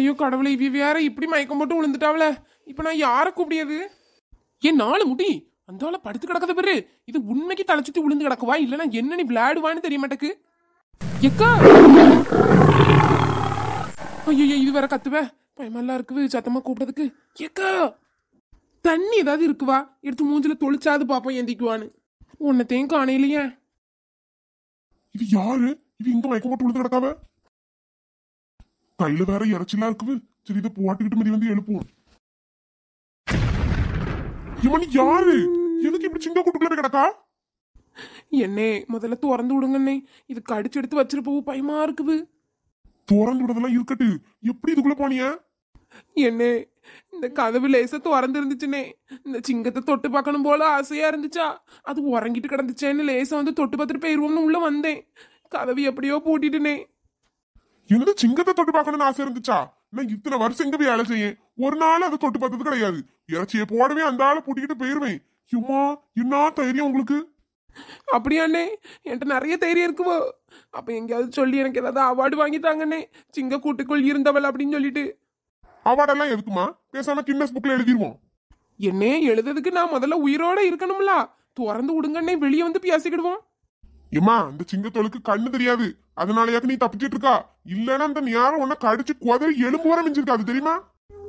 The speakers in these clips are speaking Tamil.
ஐயோ கடவுளை இவ வேற இப்படி மயக்கம் போட்டு விழுந்துட்டாவல இப்ப நான் யார கூப்பிடியது ஏன் நாலு முடி அந்த ஆள படுத்து கிடக்குது பாரு இது உண்மைக்கு தலை சுத்தி விழுந்து கிடக்குவா நான் என்ன நீ விளையாடுவான்னு தெரிய மாட்டேக்கு எக்கா ஐயோ இது வேற கத்துவே பயமல்லா இருக்குது சத்தமா கூப்பிட்டதுக்கு எக்கா தண்ணி ஏதாவது இருக்குவா எடுத்து மூஞ்சில தொளிச்சாது பாப்போம் எந்திக்குவான்னு உன்னத்தையும் காணையிலையே இது யாரு இது இங்க மயக்கம் போட்டு விழுந்து கிடக்காவே கையில வேற இறைச்சலா இருக்குது சரி இதை போட்டுக்கிட்டு மதி வந்து எழுப்புவோம் இவன் யாரு எதுக்கு இப்படி சிங்க கூட்டுக்குள்ள கிடக்கா என்னே முதல்ல திறந்து விடுங்கண்ணே இது கடிச்சு எடுத்து வச்சிருப்போம் பயமா இருக்குது திறந்து விடுறதெல்லாம் இருக்கட்டு எப்படி இதுக்குள்ள போனியா என்னே இந்த கதவு லேசா திறந்து இருந்துச்சுனே இந்த சிங்கத்தை தொட்டு பார்க்கணும் போல ஆசையா இருந்துச்சா அது உறங்கிட்டு கிடந்துச்சேன்னு லேசா வந்து தொட்டு பார்த்துட்டு போயிருவோம்னு உள்ள வந்தேன் கதவு எப்படியோ பூட்டிட்டுனே எனக்கு சிங்கத்தை தொட்டு பார்க்கணும்னு ஆசை இருந்துச்சா நான் இத்தனை வருஷம் எங்க போய் வேலை செய்யேன் ஒரு நாள் அதை தொட்டு பார்த்தது கிடையாது இறைச்சியை போடவே அந்த ஆளை பூட்டிக்கிட்டு போயிருவேன் சும்மா என்ன தைரியம் உங்களுக்கு அப்படியாண்ணே என்கிட்ட நிறைய தைரியம் இருக்குவோ அப்ப எங்கேயாவது சொல்லி எனக்கு ஏதாவது அவார்டு வாங்கிட்டாங்கண்ணே சிங்க கூட்டுக்குள் இருந்தவள் அப்படின்னு சொல்லிட்டு அவார்டெல்லாம் எதுக்குமா பேசாம கின்னஸ் புக்ல எழுதிடுவோம் என்னே எழுதுறதுக்கு நான் முதல்ல உயிரோட இருக்கணும்ல துறந்து விடுங்கண்ணே வெளியே வந்து பேசிக்கிடுவோம் ஏமா அந்த சிங்கத்தோளுக்கு கண்ணு தெரியாது அதனாலயாக்கு நீ தப்பிச்சிட்டு இருக்கா இல்லனா அந்த நேரம் உன்னை கடிச்சு குதறி எலும்பு வர அது தெரியுமா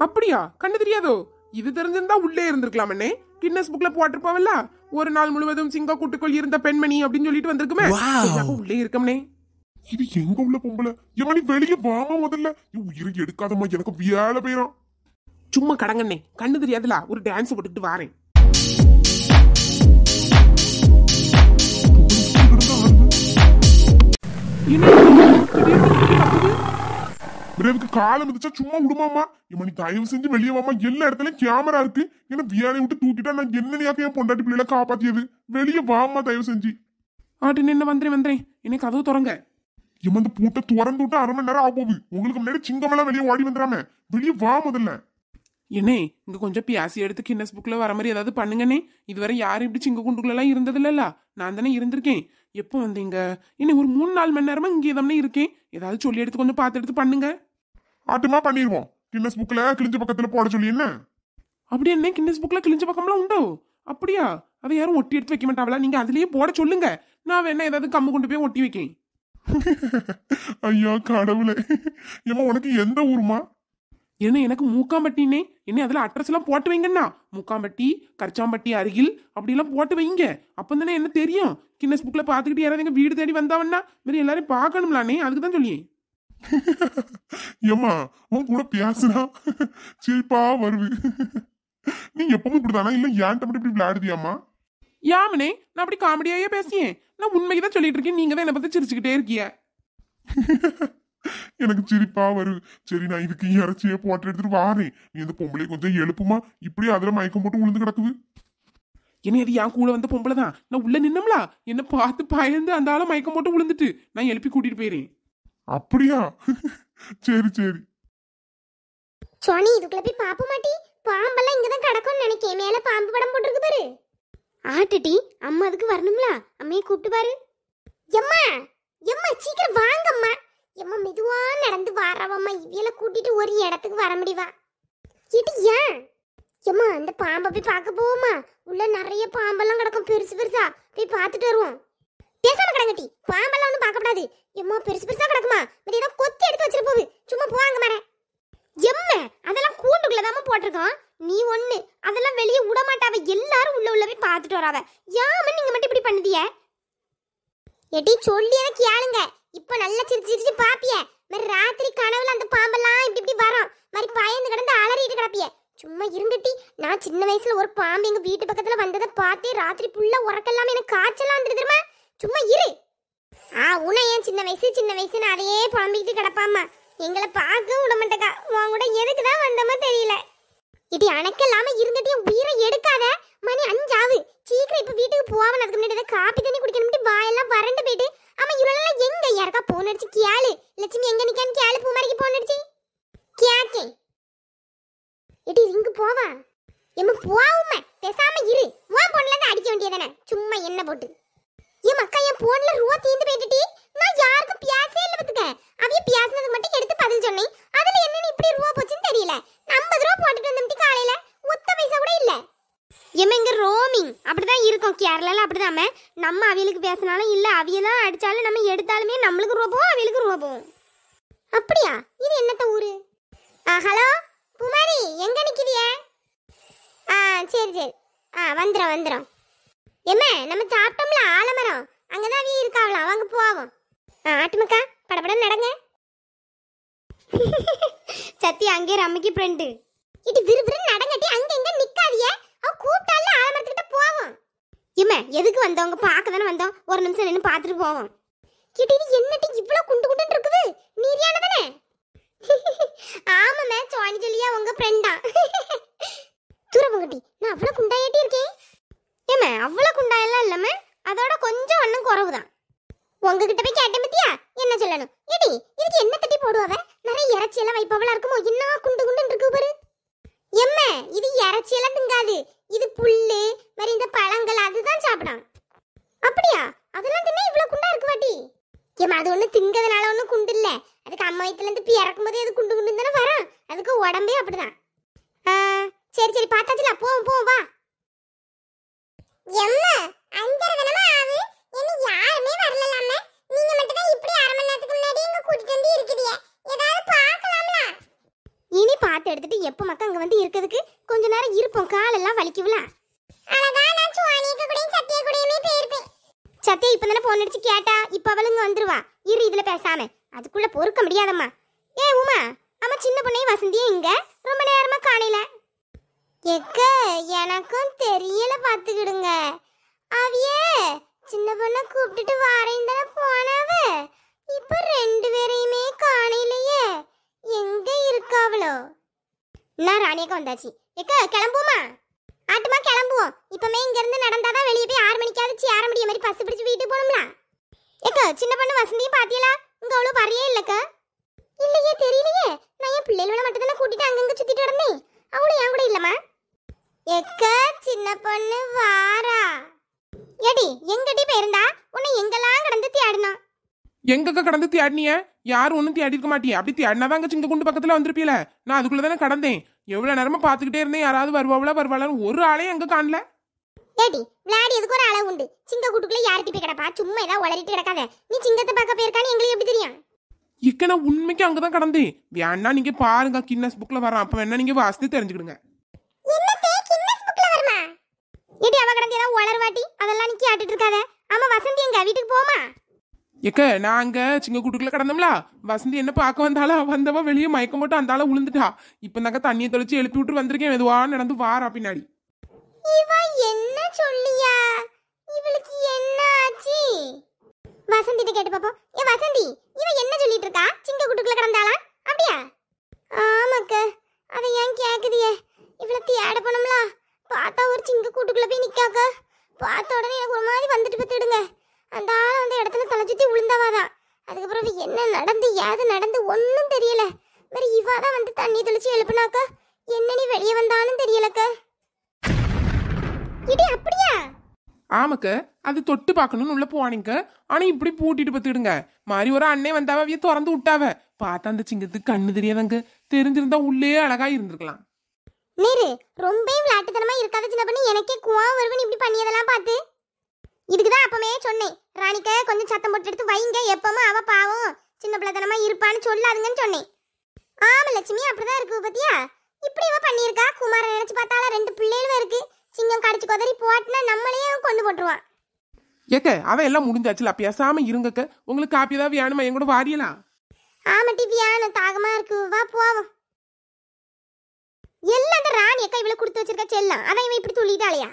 அப்படியா கண்ணு தெரியாதோ இது தெரிஞ்சிருந்தா உள்ளே இருந்திருக்கலாம் அண்ணே கின்னஸ் புக்ல போட்டிருப்பாவல்ல ஒரு நாள் முழுவதும் சிங்க கூட்டுக்குள் இருந்த பெண்மணி அப்படின்னு சொல்லிட்டு வந்திருக்குமே உள்ளே இருக்கமனே இது எங்க உள்ள பொம்பளை என் நீ வெளியே வாமா முதல்ல உயிரை எடுக்காதம்மா எனக்கு வேலை போயிடும் சும்மா கடங்கண்ணே கண்ணு தெரியாதுல ஒரு டான்ஸ் போட்டுட்டு வாரேன் பிரேவுக்கு காலம் மிதிச்சா சும்மா விடுமாமா இவனி தயவு செஞ்சு வெளியே மாமா எல்லா இடத்துலயும் கேமரா இருக்கு என்ன வியானை விட்டு தூக்கிட்டா நான் என்னனையாக்க என் பொண்டாட்டி பிள்ளைல காப்பாத்தியது வெளியே வாமா தயவு செஞ்சு ஆட்டு நின்ன வந்துறேன் வந்துறேன் இன்னைக்கு கதவு திறங்க இவன் பூட்டை திறந்து விட்டு அரை மணி நேரம் ஆகும் உங்களுக்கு முன்னாடி சிங்கமெல்லாம் வெளியே ஓடி வந்துடாம வெளியே வா முதல்ல என்னே இங்க கொஞ்சம் பியாசி எடுத்து கின்னஸ் புக்ல வர மாதிரி ஏதாவது பண்ணுங்கண்ணே இதுவரை யாரும் இப்படி சிங்க குண்டுக்குள்ளலாம் இருந்தது இல்லல்ல நான் தானே இருந்திருக்கேன் எப்போ வந்தீங்க இன்னும் ஒரு மூணு நாலு மணி நேரமா இங்கே தானே இருக்கேன் ஏதாவது சொல்லி எடுத்து கொஞ்சம் பார்த்து எடுத்து பண்ணுங்க ஆட்டமா பண்ணிடுவோம் கின்னஸ் புக்ல கிழிஞ்ச பக்கத்துல போட சொல்லி என்ன அப்படி என்ன கின்னஸ் புக்ல கிழிஞ்ச பக்கம்லாம் உண்டோ அப்படியா அதை யாரும் ஒட்டி எடுத்து வைக்க மாட்டாங்களா நீங்க அதுலயே போட சொல்லுங்க நான் வேணா ஏதாவது கம்மு கொண்டு போய் ஒட்டி வைக்கேன் ஐயா கடவுளே ஏமா உனக்கு எந்த ஊருமா என்ன எனக்கு மூக்காம்பட்டினே என்ன அதில் அட்ரஸ் எல்லாம் போட்டு வைங்கண்ணா மூக்காம்பட்டி கரிச்சாம்பட்டி அருகில் அப்படிலாம் போட்டு வைங்க அப்போ தானே என்ன தெரியும் கின்னஸ் புக்கில் பார்த்துக்கிட்டு யாராவது எங்கள் வீடு தேடி வந்தாவண்ணா மாரி எல்லாரையும் பார்க்கணும்லானே அதுக்கு தான் சொல்லியேன் ஏம்மா உன் கூட பேசுனா சீப்பா வருது நீ எப்பவும் இப்படிதானா இல்லை ஏன்ட்ட மட்டும் இப்படி விளையாடுதியாம்மா யாமனே நான் அப்படி காமெடியாயே பேசியேன் நான் உண்மைக்கு தான் சொல்லிட்டு இருக்கேன் நீங்க தான் என்னை பார்த்து சிரிச்சுக்கிட்டே இருக்கிய எனக்கு சிரிப்பா வரும் சரி நான் இதுக்கு இறைச்சியை போட்டு எடுத்துட்டு வாரேன் நீ அந்த பொம்பளை கொஞ்சம் எழுப்புமா இப்படி அதில் மயக்கம் போட்டு விழுந்து கிடக்குது என்ன அது என் கூட வந்த பொம்பளை தான் நான் உள்ள நின்னம்லா என்னை பார்த்து பயந்து அந்த ஆள மயக்கம் போட்டு விழுந்துட்டு நான் எழுப்பி கூட்டிட்டு போயிறேன் அப்படியா சரி சரி சோனி இதுக்குள்ள போய் பாப்ப மாட்டி பாம்பெல்லாம் இங்கதான் கிடக்கும் நினைக்கேன் மேல பாம்பு படம் போட்டிருக்கு பாரு ஆட்டுட்டி அம்மா அதுக்கு வரணும்ல அம்மையை கூப்பிட்டு பாரு எம்மா எம்மா சீக்கிரம் வாங்கம்மா இவியெல்லாம் கூட்டிட்டு ஒரு இடத்துக்கு வர முடியவா இது ஏன் ஏம்மா அந்த பாம்பை போய் பார்க்க போவோமா உள்ள நிறைய பாம்பெல்லாம் கிடக்கும் பெருசு பெருசா போய் பார்த்துட்டு வருவோம் பேசாம கிடங்கட்டி பாம்பெல்லாம் ஒன்றும் பார்க்கப்படாது எம்மா பெருசு பெருசா கிடக்குமா மதி ஏதோ கொத்தி எடுத்து வச்சுட்டு போகுது சும்மா போவாங்க மாற எம்ம அதெல்லாம் கூண்டுக்குள்ளதாம போட்டிருக்கோம் நீ ஒண்ணு அதெல்லாம் வெளியே விட மாட்டாவ எல்லாரும் உள்ள உள்ள போய் பார்த்துட்டு வராத யாம நீங்க மட்டும் இப்படி பண்ணுதிய எட்டி சொல்லி எனக்கு யாருங்க இப்ப நல்லா சிரிச்சு சிரிச்சு பாப்பிய மறு ராத்திரி கனவுல அந்த பாம்பெல்லாம் இப்படி இப்படி வரோம் மாதிரி பயந்து கிடந்து அலறிட்டு கிடப்பிய சும்மா இருந்துட்டி நான் சின்ன வயசுல ஒரு பாம்பு எங்க வீட்டு பக்கத்துல வந்ததை பார்த்தே ராத்திரி ஃபுல்லா உறக்கெல்லாம் எனக்கு காய்ச்சலாம் வந்துருமா சும்மா இரு ஆ உன ஏன் சின்ன வயசு சின்ன வயசு நான் அதையே பாம்பிக்கிட்டு கிடப்பாமா எங்களை பார்க்க விட உன் கூட எதுக்கு தான் வந்தோமோ தெரியல இது அணக்க இல்லாம இருந்துட்டு உயிரை எடுக்காத மணி அஞ்சாவு சீக்கிரம் இப்ப வீட்டுக்கு போவன் அதுக்கு முன்னாடி காப்பி தண்ணி குடிக்கணும் லட்சுமி எங்க நிக்கான்னு கேளு பூமாரிக்கு போன் அடிச்சு கேக்கே இடி இங்க போவா எம்ம போவுமே பேசாம இரு உன் பொண்ணுல தான் அடிக்க வேண்டியதானே சும்மா என்ன போட்டு ஏ மக்கா என் போன்ல ரூவா தீந்து போயிட்டுட்டி நான் யாருக்கும் பேசவே இல்லை பத்துக்க அவைய பியாசனது மட்டும் எடுத்து பதில் சொன்னேன் அதுல என்னன்னு இப்படி ரூவா போச்சுன்னு தெரியல ஐம்பது ரூபா போட்டுட்டு வந்துட்டு காலையில ஒத்த பைசா கூட இல்லை எம்மா இங்கே ரோமிங் அப்படி தான் இருக்கும் கேரளால அப்படி தான் நம்ம அவியலுக்கு பேசினாலும் இல்லை அவியெல்லாம் அடித்தாலும் நம்ம எடுத்தாலுமே நம்மளுக்கு ரூபா போவோம் அவியலுக்கு ரூபா போவோம் அப்படியா இது என்னத்த ஊரு ஹலோ குமாரி எங்க நிக்கிறிய ஆ சரி சரி ஆ வந்துடும் வந்துடும் எம்மா நம்ம சாப்பிட்டோம்ல ஆலமரம் தான் வீ இருக்காவலாம் அவங்க போவோம் ஆ ஆட்டுமக்கா படபடம் நடங்க சத்தி அங்கே ரம்மிக்கு ஃப்ரெண்டு இடி விறுவிறுன்னு நடங்கட்டி அங்கே எங்கே நிற்காதிய அவன் கூப்பிட்டால ஆலமரத்துக்கிட்ட போவோம் இம்மா எதுக்கு வந்தோம் அங்கே பார்க்க தானே வந்தோம் ஒரு நிமிஷம் நின்று பார்த்துட்டு போவோம் கிட்டினி என்னட்டு இவ்வளவு குண்டு குண்டுன்னு இருக்குது நீரியான தானே ஆமாமே சுவாணி உங்க ஃப்ரெண்டா குட்டி நான் அவ்வளவு குண்டாயிட்டே இருக்கேன் ஏமே அவ்வளவு குண்டாயெல்லாம் இல்லாம அதோட கொஞ்சம் ஒன்றும் குறவு தான் உங்ககிட்ட போய் கேட்டேன் பத்தியா என்ன சொல்லணும் ஏடி இதுக்கு என்ன தட்டி போடுவாவ நிறைய இறைச்சி எல்லாம் வைப்பவளா இருக்குமோ என்ன குண்டு குண்டுன்னு இருக்கு பாரு எம்ம இது இறைச்சி எல்லாம் திங்காது இது புல்லு மாதிரி இந்த பழங்கள் அதுதான் சாப்பிடும் அது ஒன்றும் திங்கிறதுனால ஒன்றும் குண்டு இல்லை அதுக்கு அம்மா வயிற்றுலேருந்து இப்போ இறக்கும்போது அது குண்டு குண்டு தானே வரும் அதுக்கு உடம்பே அப்படிதான் சரி சரி பார்த்தாச்சுல போவோம் போவோம் வா எம்மா அஞ்சரை தினமா ஆகு என்ன யாருமே வரலாமே நீங்க மட்டும் தான் இப்படி அரை மணி நேரத்துக்கு முன்னாடி இங்க கூட்டிட்டு வந்து இருக்கிறீங்க ஏதாவது பார்க்கலாம்ல இனி பார்த்து எடுத்துட்டு எப்ப மக்கள் அங்க வந்து இருக்கிறதுக்கு கொஞ்ச நேரம் இருப்போம் காலெல்லாம் வலிக்குவல அழகா நான் சுவானிக்கு கூடயும் சத்திய கூடயுமே போயிருப்பேன் சத்தியா இப்ப தானே போன் அடிச்சு கேட்டா இப்ப அவளுங்க வந்துருவா இரு இதுல பேசாம அதுக்குள்ள பொறுக்க முடியாதம்மா ஏ உமா அம்மா சின்ன பொண்ணை வசந்தியும் இங்க ரொம்ப நேரமா காணல எக்க எனக்கும் தெரியல பாத்துக்கிடுங்க அவியே சின்ன பொண்ண கூப்பிட்டுட்டு வாரேன் தானே போனாவ இப்ப ரெண்டு பேரையுமே காணலையே எங்க இருக்காவளோ நான் ராணியக்க வந்தாச்சு எக்க கிளம்புமா ஆட்டுமா கிளம்புவோம் இப்பமே இங்க இருந்து நடந்தாதான் வெளியே போய் ஆறு மணிக்காவது சேர முடிய மாதிரி பஸ் பிடிச்சு வீட்டுக்கு போகணும்லாம் ஏக்கா சின்ன பண்ண வசந்தியும் பாத்தியலா உங்க அவ்வளவு வரையே இல்லக்கா இல்லையே தெரியலையே நான் என் பிள்ளைகளோட மட்டும் தானே கூட்டிட்டு அங்கங்க சுத்திட்டு இருந்தேன் அவளும் என் கூட இல்லம்மா எக்கா சின்ன பொண்ணு வாரா ஏடி எங்கடி போயிருந்தா உன்னை எங்கெல்லாம் கடந்து தேடினா எங்கக்க கடந்து தேடினிய யாரும் ஒண்ணு தேடி இருக்க மாட்டியே அப்படி தேடினாதாங்க சிங்க குண்டு பக்கத்தில் வந்திருப்பீல நான் அதுக்குள்ளே தானே கடந்தேன் எவ்வளோ நேரமா பார்த்துக்கிட்டே இருந்தேன் யாராவது வருவாவளா வருவாளான்னு ஒரு ஆளே எங்கே காணல ஏடி விளையாடி எதுக்கு ஒரு அளவு உண்டு சிங்க கூட்டுக்குள்ள யார்கிட்ட போய் கிடப்பா சும்மா ஏதாவது உளறிட்டு கிடக்காத நீ சிங்கத்தை பார்க்க போயிருக்கான்னு எங்களுக்கு எப்படி தெரியும் இக்கனா உண்மைக்கு அங்கதான் கடந்தேன் வேணா நீங்க பாருங்க கின்னஸ் புக்ல வரான் அப்ப வேணா நீங்க வாசித்து தெரிஞ்சுக்கிடுங்க ஏடி அவ கடந்து ஏதாவது உளர்வாட்டி அதெல்லாம் நீ கேட்டுட்டு இருக்காத ஆமா வசந்தி எங்க வீட்டுக்கு போமா எக்க நான் அங்க சிங்க கூட்டுக்குள்ள கடந்தோம்ல வசந்தி என்ன பார்க்க வந்தாலும் வந்தவ வெளியே மயக்கம் போட்டு அந்தாலும் விழுந்துட்டா இப்ப தாங்க தண்ணியை தொலைச்சு எழுப்பி விட்டு வந்திருக்கேன் எதுவா நடந்து வாரா பின்னாடி இவ என்ன சொல்லியா இவளுக்கு என்ன ஆச்சு வசந்திட்ட கேட்டு பாப்போம் ஏ வசந்தி இவ என்ன சொல்லிட்டு இருக்கா சிங்க குட்டுக்குள்ள கிடந்தாளா அப்படியா ஆமாக்க அதை ஏன் கேக்குதியே இவளை தேட போனோம்ல பார்த்தா ஒரு சிங்க கூட்டுக்குள்ள போய் நிக்காக்க பார்த்த உடனே எனக்கு ஒரு மாதிரி வந்துட்டு பத்துடுங்க அந்த ஆள் அந்த இடத்துல தலை சுத்தி விழுந்தாவாதான் அதுக்கப்புறம் என்ன நடந்து ஏது நடந்து ஒன்றும் தெரியல வேற இவா தான் வந்து தண்ணி தெளிச்சு எழுப்புனாக்கா என்னன்னு வெளியே வந்தாலும் தெரியலக்க இது அப்படியா ஆமாக்க அது தொட்டு பார்க்கணும்னு உள்ள போவானுங்க ஆனா இப்படி பூட்டிட்டு பத்துடுங்க மாதிரி ஒரு அண்ணே வந்தாவ அவைய திறந்து விட்டாவ பார்த்தா அந்த சிங்கத்துக்கு கண்ணு தெரியாதங்க தெரிஞ்சிருந்தா உள்ளே அழகா இருந்திருக்கலாம் நேரு ரொம்ப விளையாட்டுத்தனமா இருக்காத சின்ன பண்ணி எனக்கே கோவம் வருவன் இப்படி பண்ணியதெல்லாம் பார்த்து இதுக்குதான் அப்பவே சொன்னேன் ராணிக்க கொஞ்சம் சத்தம் போட்டு எடுத்து வைங்க எப்பவும் அவ பாவம் சின்ன பிள்ளைத்தனமா இருப்பான்னு சொல்லாதுங்கன்னு சொன்னேன் ஆமா லட்சுமி அப்படிதான் இருக்கு பத்தியா இப்படி இவ பண்ணியிருக்கா குமார நினைச்சு பார்த்தால ரெண்டு பிள்ளைகளும் போட்டுருவான் ஏக்க அவன் எல்லாம் முடிஞ்சாச்சுல பேசாம இருங்கக்க உங்களுக்கு காப்பி ஏதாவது வேணுமா என் கூட வாரியலாம் ஆமாட்டி வியானம் தாகமா இருக்கு வா போவோம் எல்லாம் அந்த ராணி அக்கா இவ்வளவு கொடுத்து வச்சிருக்க செல்லாம் அதான் இவன் இப்படி துள்ளிட்டாளையா